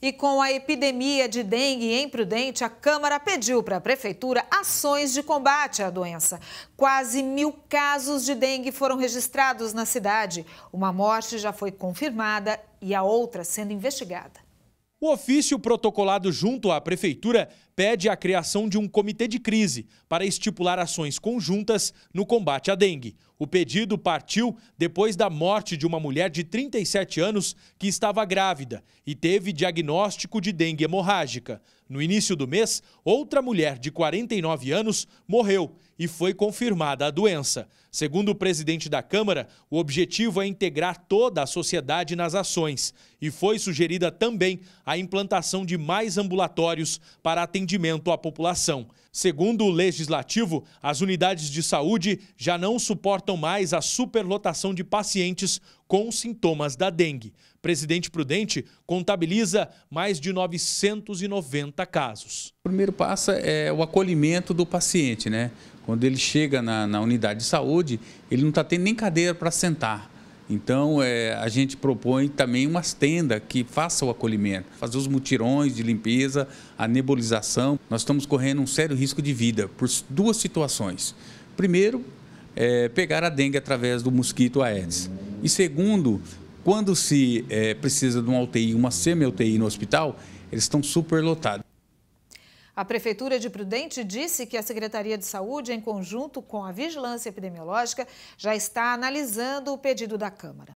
E com a epidemia de dengue imprudente, a Câmara pediu para a Prefeitura ações de combate à doença. Quase mil casos de dengue foram registrados na cidade. Uma morte já foi confirmada e a outra sendo investigada. O ofício protocolado junto à Prefeitura pede a criação de um comitê de crise para estipular ações conjuntas no combate à dengue. O pedido partiu depois da morte de uma mulher de 37 anos que estava grávida e teve diagnóstico de dengue hemorrágica. No início do mês, outra mulher de 49 anos morreu e foi confirmada a doença. Segundo o presidente da Câmara, o objetivo é integrar toda a sociedade nas ações e foi sugerida também a implantação de mais ambulatórios para atendimento à população. Segundo o legislativo, as unidades de saúde já não suportam mais a superlotação de pacientes com sintomas da dengue. Presidente Prudente contabiliza mais de 990 casos. O primeiro passo é o acolhimento do paciente, né? Quando ele chega na, na unidade de saúde, ele não está tendo nem cadeira para sentar. Então, é, a gente propõe também umas tendas que façam o acolhimento, fazer os mutirões de limpeza, a nebulização. Nós estamos correndo um sério risco de vida por duas situações. Primeiro, é, pegar a dengue através do mosquito Aedes. E segundo, quando se é, precisa de uma UTI, uma semi-UTI no hospital, eles estão superlotados. A Prefeitura de Prudente disse que a Secretaria de Saúde, em conjunto com a Vigilância Epidemiológica, já está analisando o pedido da Câmara.